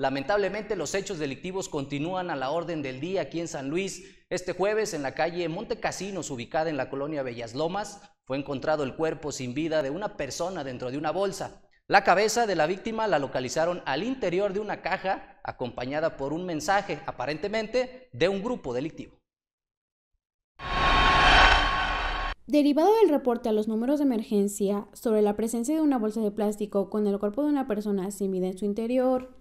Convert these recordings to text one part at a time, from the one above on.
Lamentablemente los hechos delictivos continúan a la orden del día aquí en San Luis. Este jueves en la calle Monte Casinos, ubicada en la colonia Bellas Lomas, fue encontrado el cuerpo sin vida de una persona dentro de una bolsa. La cabeza de la víctima la localizaron al interior de una caja acompañada por un mensaje aparentemente de un grupo delictivo. Derivado del reporte a los números de emergencia sobre la presencia de una bolsa de plástico con el cuerpo de una persona sin vida en su interior,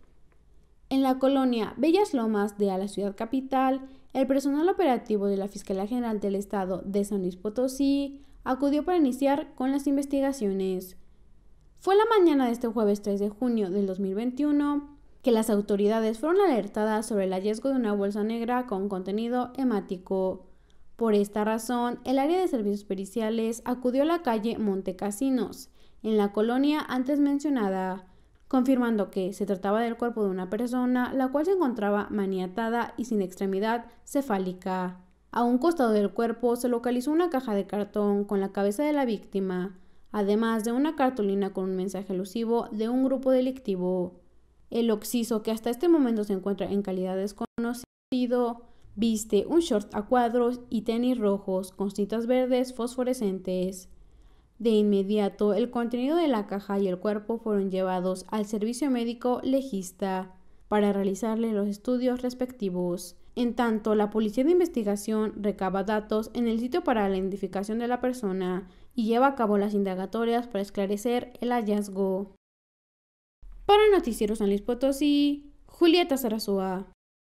en la colonia Bellas Lomas de la ciudad capital, el personal operativo de la Fiscalía General del Estado de San Luis Potosí acudió para iniciar con las investigaciones. Fue la mañana de este jueves 3 de junio del 2021 que las autoridades fueron alertadas sobre el hallazgo de una bolsa negra con contenido hemático. Por esta razón, el área de servicios periciales acudió a la calle Montecasinos, en la colonia antes mencionada, confirmando que se trataba del cuerpo de una persona, la cual se encontraba maniatada y sin extremidad cefálica. A un costado del cuerpo se localizó una caja de cartón con la cabeza de la víctima, además de una cartulina con un mensaje elusivo de un grupo delictivo. El occiso, que hasta este momento se encuentra en calidad desconocido, viste un short a cuadros y tenis rojos con cintas verdes fosforescentes. De inmediato, el contenido de la caja y el cuerpo fueron llevados al servicio médico legista para realizarle los estudios respectivos. En tanto, la policía de investigación recaba datos en el sitio para la identificación de la persona y lleva a cabo las indagatorias para esclarecer el hallazgo. Para Noticieros San Luis Potosí, Julieta Sarasúa.